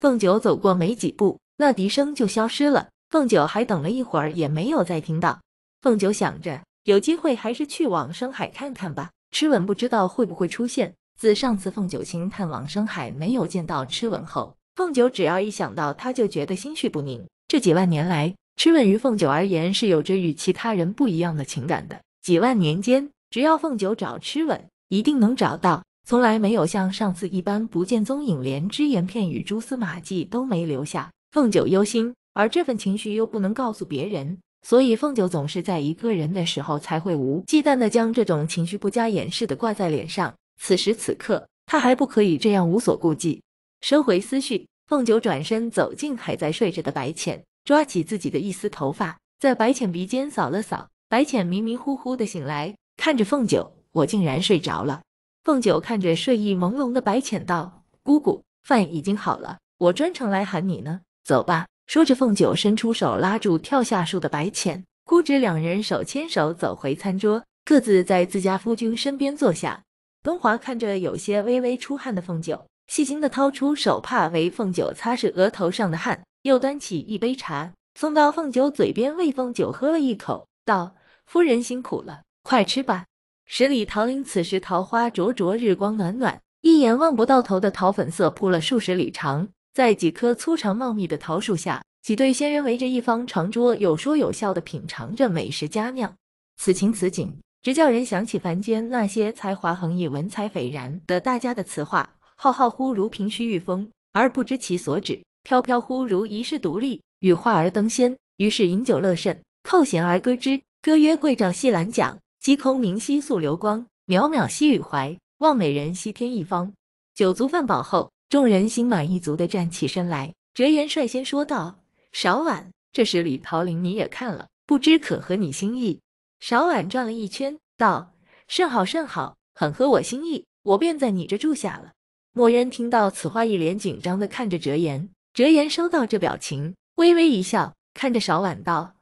凤九走过没几步，那笛声就消失了。凤九还等了一会儿，也没有再听到。凤九想着，有机会还是去往生海看看吧。痴吻不知道会不会出现。自上次凤九星探往生海没有见到痴吻后，凤九只要一想到他，就觉得心绪不宁。这几万年来，痴吻于凤九而言是有着与其他人不一样的情感的。几万年间，只要凤九找痴吻，一定能找到。从来没有像上次一般不见踪影，连只言片语、蛛丝马迹都没留下。凤九忧心，而这份情绪又不能告诉别人，所以凤九总是在一个人的时候才会无忌惮的将这种情绪不加掩饰的挂在脸上。此时此刻，他还不可以这样无所顾忌。收回思绪，凤九转身走进还在睡着的白浅，抓起自己的一丝头发，在白浅鼻尖扫了扫。白浅迷迷糊糊的醒来，看着凤九，我竟然睡着了。凤九看着睡意朦胧的白浅道：“姑姑，饭已经好了，我专程来喊你呢。走吧。”说着，凤九伸出手拉住跳下树的白浅姑侄，两人手牵手走回餐桌，各自在自家夫君身边坐下。东华看着有些微微出汗的凤九，细心地掏出手帕为凤九擦拭额头上的汗，又端起一杯茶送到凤九嘴边，为凤九喝了一口，道：“夫人辛苦了，快吃吧。”十里桃林，此时桃花灼灼，日光暖暖，一眼望不到头的桃粉色铺了数十里长。在几棵粗长茂密的桃树下，几对仙人围着一方长桌，有说有笑地品尝着美食佳酿。此情此景，直叫人想起凡间那些才华横溢、文采斐然的大家的词话：浩浩乎如凭虚御风，而不知其所指；飘飘乎如遗世独立，羽化而登仙。于是饮酒乐甚，扣弦而歌之。歌曰：“桂棹西兰桨。”西空明溪素流光，渺渺兮予怀。望美人兮天一方。酒足饭饱后，众人心满意足的站起身来。折颜率先说道：“少婉，这十里桃林你也看了，不知可合你心意？”少婉转了一圈，道：“甚好甚好，很合我心意，我便在你这住下了。”墨渊听到此话，一脸紧张的看着折颜。折颜收到这表情，微微一笑，看着少婉道：“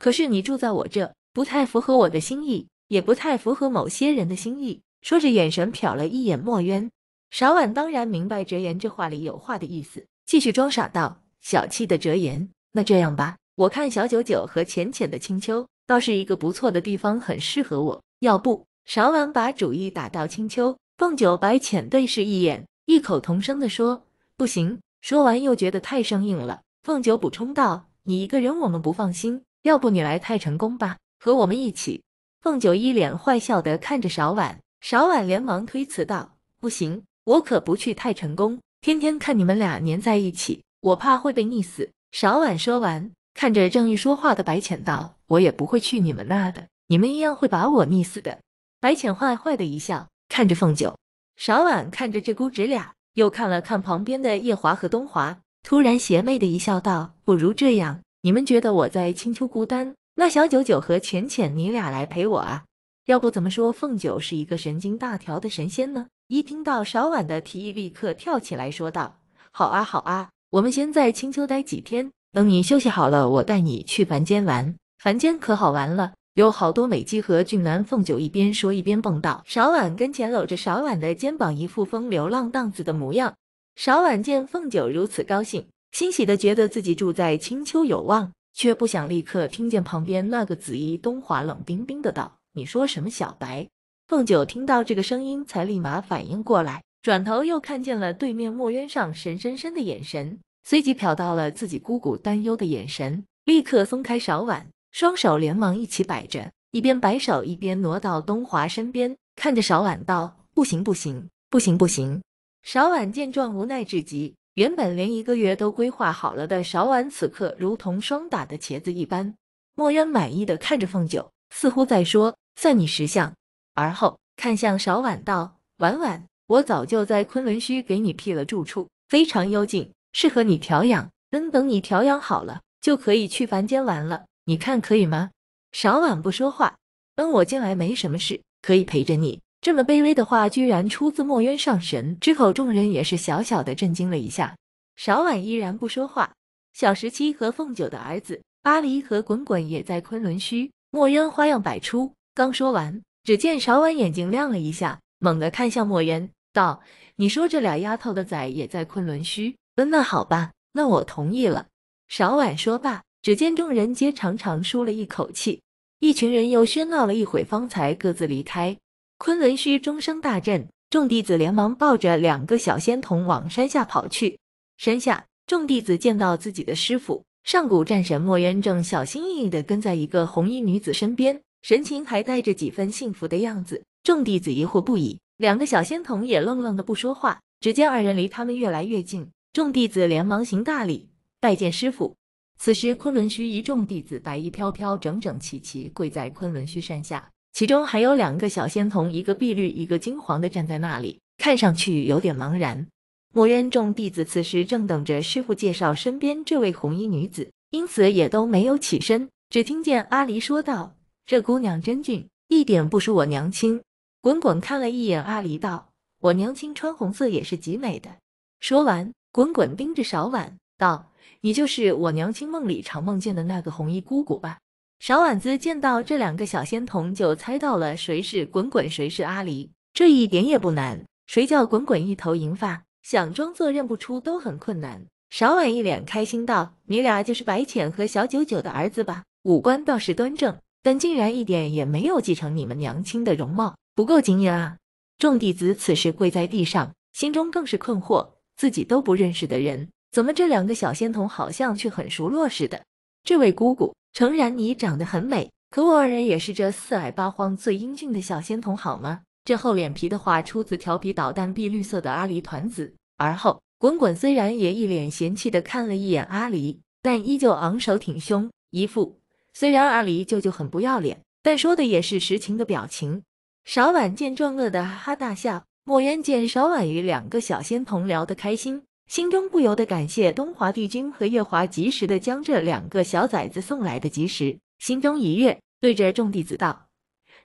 可是你住在我这，不太符合我的心意。”也不太符合某些人的心意，说着眼神瞟了一眼墨渊。傻婉当然明白哲言这话里有话的意思，继续装傻道：“小气的哲言，那这样吧，我看小九九和浅浅的青丘倒是一个不错的地方，很适合我。要不，傻婉把主意打到青丘。”凤九、白浅对视一眼，异口同声地说：“不行。”说完又觉得太生硬了。凤九补充道：“你一个人我们不放心，要不你来太晨宫吧，和我们一起。”凤九一脸坏笑的看着少婉，少婉连忙推辞道：“不行，我可不去太晨宫，天天看你们俩黏在一起，我怕会被溺死。”少婉说完，看着正欲说话的白浅道：“我也不会去你们那的，你们一样会把我溺死的。”白浅坏坏的一笑，看着凤九。少婉看着这姑侄俩，又看了看旁边的夜华和东华，突然邪魅的一笑道：“不如这样，你们觉得我在青丘孤单？”那小九九和浅浅，你俩来陪我啊！要不怎么说凤九是一个神经大条的神仙呢？一听到少婉的提议，立刻跳起来说道：“好啊，好啊，我们先在青丘待几天，等你休息好了，我带你去凡间玩。凡间可好玩了，有好多美姬和俊男。”凤九一边说一边蹦道。少婉跟前搂着少婉的肩膀，一副风流浪荡子的模样。少婉见凤九如此高兴，欣喜的觉得自己住在青丘有望。却不想立刻听见旁边那个紫衣东华冷冰冰的道：“你说什么？”小白凤九听到这个声音，才立马反应过来，转头又看见了对面墨渊上神深深的眼神，随即瞟到了自己姑姑担忧的眼神，立刻松开勺碗，双手连忙一起摆着，一边摆手一边挪到东华身边，看着勺碗道：“不行不行不行不行！”勺碗见状无奈至极。原本连一个月都规划好了的勺婉，此刻如同霜打的茄子一般。墨渊满意的看着凤九，似乎在说：“算你识相。”而后看向勺婉道：“婉婉，我早就在昆仑虚给你辟了住处，非常幽静，适合你调养。等等你调养好了，就可以去凡间玩了，你看可以吗？”勺婉不说话。嗯，我近来没什么事，可以陪着你。这么卑微的话，居然出自墨渊上神之口，众人也是小小的震惊了一下。少婉依然不说话。小十七和凤九的儿子阿离和滚滚也在昆仑虚。墨渊花样百出，刚说完，只见少婉眼睛亮了一下，猛地看向墨渊，道：“你说这俩丫头的崽也在昆仑虚？嗯，那好吧，那我同意了。”少婉说罢，只见众人皆长长舒了一口气。一群人又喧闹了一会，方才各自离开。昆仑虚钟声大震，众弟子连忙抱着两个小仙童往山下跑去。山下，众弟子见到自己的师傅上古战神墨渊，正小心翼翼地跟在一个红衣女子身边，神情还带着几分幸福的样子。众弟子疑惑不已，两个小仙童也愣愣的不说话。只见二人离他们越来越近，众弟子连忙行大礼，拜见师傅。此时，昆仑虚一众弟子白衣飘飘，整整齐齐跪在昆仑虚山下。其中还有两个小仙童，一个碧绿，一个金黄的站在那里，看上去有点茫然。墨渊众弟子此时正等着师傅介绍身边这位红衣女子，因此也都没有起身。只听见阿离说道：“这姑娘真俊，一点不输我娘亲。”滚滚看了一眼阿离，道：“我娘亲穿红色也是极美的。”说完，滚滚盯着勺碗，道：“你就是我娘亲梦里常梦见的那个红衣姑姑吧？”少婉子见到这两个小仙童，就猜到了谁是滚滚，谁是阿离。这一点也不难，谁叫滚滚一头银发，想装作认不出都很困难。少婉一脸开心道：“你俩就是白浅和小九九的儿子吧？五官倒是端正，但竟然一点也没有继承你们娘亲的容貌，不够惊艳啊！”众弟子此时跪在地上，心中更是困惑：自己都不认识的人，怎么这两个小仙童好像却很熟络似的？这位姑姑，诚然你长得很美，可我二人也是这四海八荒最英俊的小仙童，好吗？这厚脸皮的话出自调皮捣蛋碧绿色的阿狸团子。而后，滚滚虽然也一脸嫌弃的看了一眼阿狸，但依旧昂首挺胸，一副虽然阿狸舅舅很不要脸，但说的也是实情的表情。少婉见状，乐得哈哈大笑。莫言见少婉与两个小仙童聊得开心。心中不由得感谢东华帝君和月华及时的将这两个小崽子送来的及时，心中一跃，对着众弟子道：“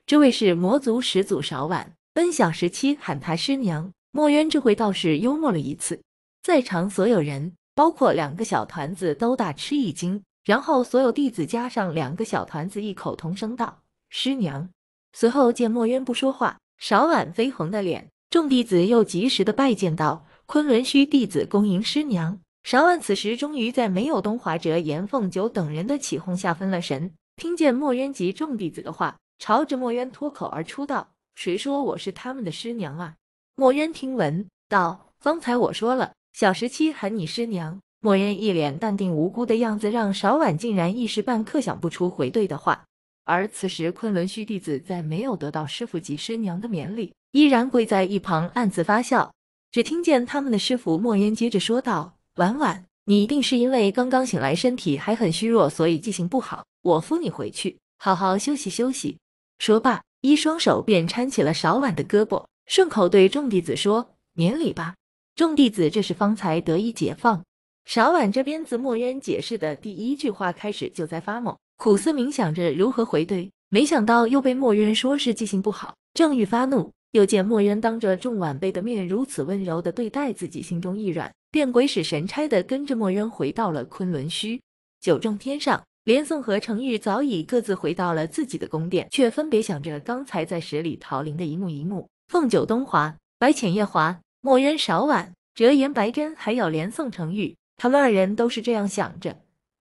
这位是魔族始祖少婉，恩想时期喊他师娘。”墨渊这回倒是幽默了一次，在场所有人，包括两个小团子，都大吃一惊。然后所有弟子加上两个小团子，异口同声道：“师娘。”随后见墨渊不说话，少婉绯红的脸，众弟子又及时的拜见道。昆仑虚弟子恭迎师娘。韶婉此时终于在没有东华哲、严凤九等人的起哄下分了神，听见墨渊及众弟子的话，朝着墨渊脱口而出道：“谁说我是他们的师娘啊？”墨渊听闻道：“方才我说了，小时七喊你师娘。”墨渊一脸淡定无辜的样子，让韶婉竟然一时半刻想不出回对的话。而此时，昆仑虚弟子在没有得到师傅及师娘的勉励，依然跪在一旁暗自发笑。只听见他们的师傅墨渊接着说道：“婉婉，你一定是因为刚刚醒来，身体还很虚弱，所以记性不好。我扶你回去，好好休息休息。”说罢，一双手便搀起了少婉的胳膊，顺口对众弟子说：“免礼吧。”众弟子这时方才得以解放。少婉这边自墨渊解释的第一句话开始就在发懵，苦思冥想着如何回怼，没想到又被墨渊说是记性不好，正欲发怒。又见墨渊当着众晚辈的面如此温柔的对待自己，心中一软，便鬼使神差的跟着墨渊回到了昆仑虚九重天上。连宋和程玉早已各自回到了自己的宫殿，却分别想着刚才在十里桃林的一幕一幕。凤九、东华、白浅、夜华、墨渊、少婉、折颜、白真，还有连宋、程玉，他们二人都是这样想着：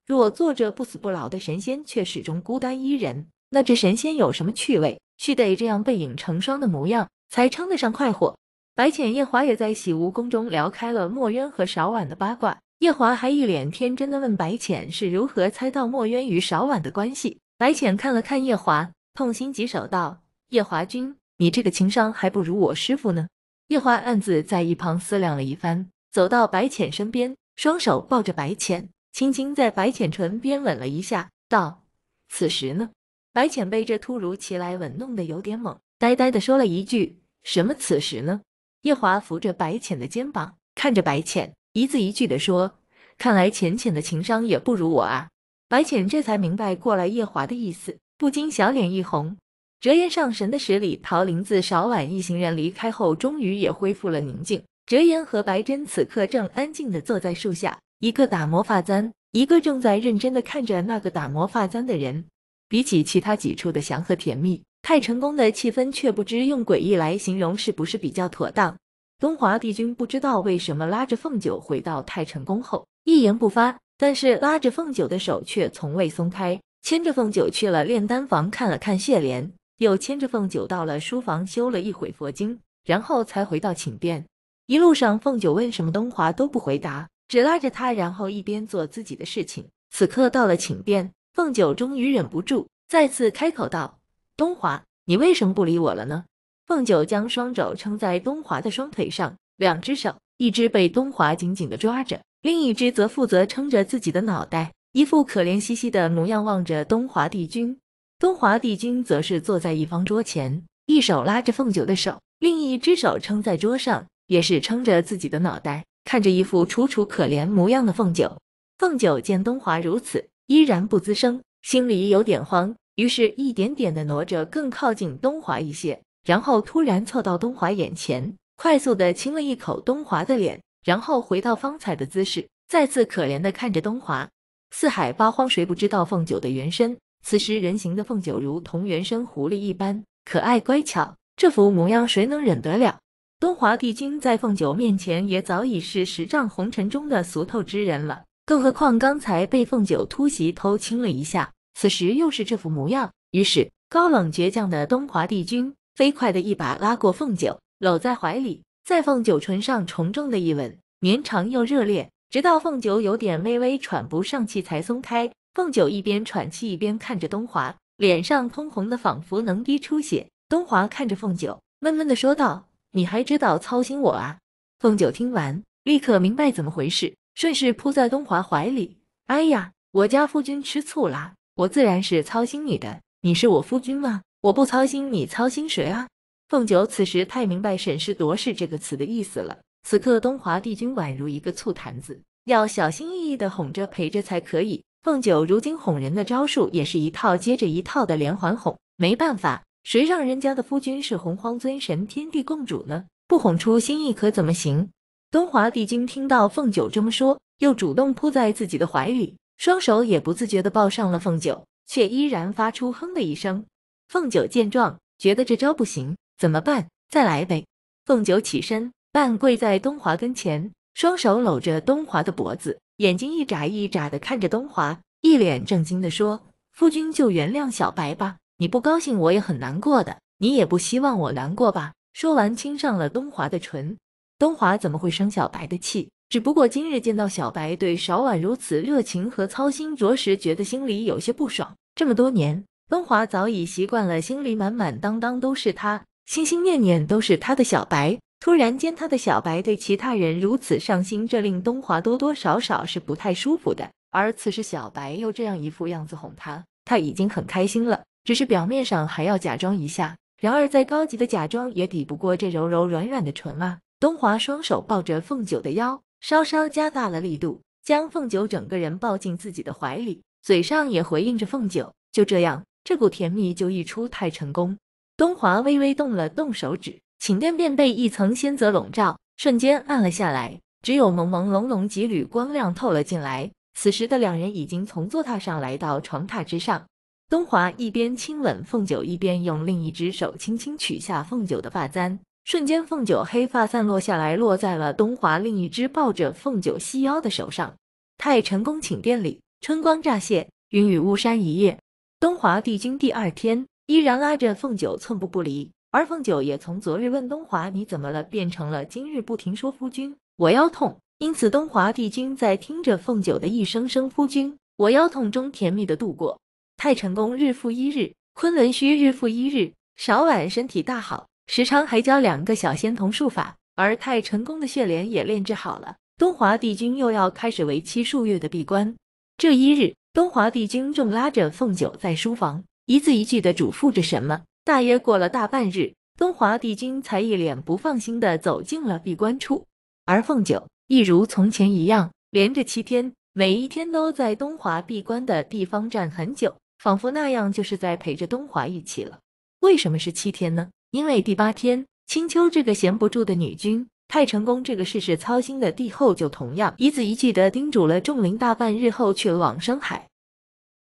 若做着不死不老的神仙，却始终孤单一人，那这神仙有什么趣味？须得这样背影成双的模样。才称得上快活。白浅夜华也在洗梧宫中聊开了墨渊和韶婉的八卦。夜华还一脸天真的问白浅是如何猜到墨渊与韶婉的关系。白浅看了看夜华，痛心疾首道：“夜华君，你这个情商还不如我师傅呢。”夜华暗自在一旁思量了一番，走到白浅身边，双手抱着白浅，轻轻在白浅唇边吻了一下，道：“此时呢？”白浅被这突如其来吻弄得有点懵。呆呆地说了一句：“什么此时呢？”夜华扶着白浅的肩膀，看着白浅，一字一句地说：“看来浅浅的情商也不如我啊。”白浅这才明白过来夜华的意思，不禁小脸一红。折颜上神的十里桃林子，少婉一行人离开后，终于也恢复了宁静。折颜和白真此刻正安静的坐在树下，一个打磨发簪，一个正在认真的看着那个打磨发簪的人。比起其他几处的祥和甜蜜。太成功的气氛，却不知用诡异来形容是不是比较妥当？东华帝君不知道为什么拉着凤九回到太成功后一言不发，但是拉着凤九的手却从未松开，牵着凤九去了炼丹房看了看谢莲，又牵着凤九到了书房修了一会佛经，然后才回到寝殿。一路上，凤九问什么东华都不回答，只拉着他，然后一边做自己的事情。此刻到了寝殿，凤九终于忍不住再次开口道。东华，你为什么不理我了呢？凤九将双肘撑在东华的双腿上，两只手，一只被东华紧紧的抓着，另一只则负责撑着自己的脑袋，一副可怜兮兮的模样望着东华帝君。东华帝君则是坐在一方桌前，一手拉着凤九的手，另一只手撑在桌上，也是撑着自己的脑袋，看着一副楚楚可怜模样的凤九。凤九见东华如此，依然不吱声，心里有点慌。于是，一点点的挪着更靠近东华一些，然后突然凑到东华眼前，快速的亲了一口东华的脸，然后回到方才的姿势，再次可怜的看着东华。四海八荒谁不知道凤九的原身？此时人形的凤九如同原生狐狸一般可爱乖巧，这副模样谁能忍得了？东华帝君在凤九面前也早已是十丈红尘中的俗透之人了，更何况刚才被凤九突袭偷亲了一下。此时又是这副模样，于是高冷倔强的东华帝君飞快地一把拉过凤九，搂在怀里，在凤九唇上重重的一吻，绵长又热烈，直到凤九有点微微喘不上气才松开。凤九一边喘气一边看着东华，脸上通红的仿佛能滴出血。东华看着凤九，闷闷的说道：“你还知道操心我啊？”凤九听完立刻明白怎么回事，顺势扑在东华怀里：“哎呀，我家夫君吃醋啦！”我自然是操心你的，你是我夫君吗？我不操心你操心谁啊？凤九此时太明白“审时度势”这个词的意思了。此刻东华帝君宛如一个醋坛子，要小心翼翼的哄着陪着才可以。凤九如今哄人的招数也是一套接着一套的连环哄，没办法，谁让人家的夫君是洪荒尊神、天地共主呢？不哄出心意可怎么行？东华帝君听到凤九这么说，又主动扑在自己的怀里。双手也不自觉地抱上了凤九，却依然发出哼的一声。凤九见状，觉得这招不行，怎么办？再来呗。凤九起身，半跪在东华跟前，双手搂着东华的脖子，眼睛一眨一眨的看着东华，一脸正经的说：“夫君就原谅小白吧，你不高兴我也很难过的，你也不希望我难过吧？”说完亲上了东华的唇。东华怎么会生小白的气？只不过今日见到小白对少婉如此热情和操心，着实觉得心里有些不爽。这么多年，东华早已习惯了，心里满满当当都是他，心心念念都是他的小白。突然间，他的小白对其他人如此上心，这令东华多多少少是不太舒服的。而此时小白又这样一副样子哄他，他已经很开心了，只是表面上还要假装一下。然而再高级的假装也抵不过这柔柔软软的唇啊！东华双手抱着凤九的腰。稍稍加大了力度，将凤九整个人抱进自己的怀里，嘴上也回应着凤九。就这样，这股甜蜜就溢出太成功。东华微微动了动手指，寝殿便被一层仙泽笼罩，瞬间暗了下来，只有朦朦胧胧几缕光亮透了进来。此时的两人已经从坐榻上来到床榻之上，东华一边亲吻凤九，一边用另一只手轻轻取下凤九的发簪。瞬间，凤九黑发散落下来，落在了东华另一只抱着凤九细腰的手上。太成功寝殿里，春光乍泄，云雨巫山一夜。东华帝君第二天依然拉着凤九寸步不离，而凤九也从昨日问东华你怎么了，变成了今日不停说夫君我腰痛。因此，东华帝君在听着凤九的一声声夫君我腰痛中，甜蜜的度过。太成功日复一日，昆仑虚日复一日，少婉身体大好。时常还教两个小仙童术法，而太成功的血莲也炼制好了。东华帝君又要开始为期数月的闭关。这一日，东华帝君正拉着凤九在书房，一字一句的嘱咐着什么。大约过了大半日，东华帝君才一脸不放心的走进了闭关处，而凤九亦如从前一样，连着七天，每一天都在东华闭关的地方站很久，仿佛那样就是在陪着东华一起了。为什么是七天呢？因为第八天，青丘这个闲不住的女君，太成功这个事事操心的帝后，就同样一字一句地叮嘱了众灵大半日后去往深海。